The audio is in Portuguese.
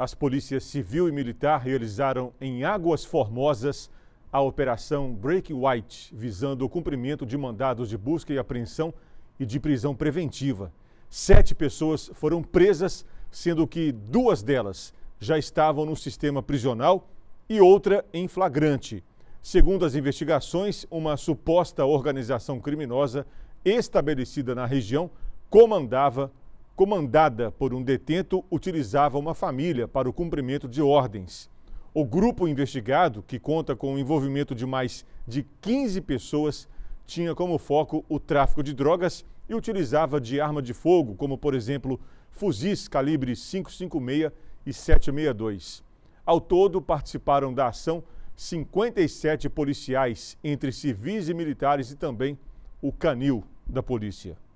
as polícias civil e militar realizaram em Águas Formosas a operação Break White, visando o cumprimento de mandados de busca e apreensão e de prisão preventiva. Sete pessoas foram presas, sendo que duas delas já estavam no sistema prisional e outra em flagrante. Segundo as investigações, uma suposta organização criminosa estabelecida na região comandava comandada por um detento, utilizava uma família para o cumprimento de ordens. O grupo investigado, que conta com o envolvimento de mais de 15 pessoas, tinha como foco o tráfico de drogas e utilizava de arma de fogo, como por exemplo fuzis calibre 556 e 762. Ao todo, participaram da ação 57 policiais, entre civis e militares e também o canil da polícia.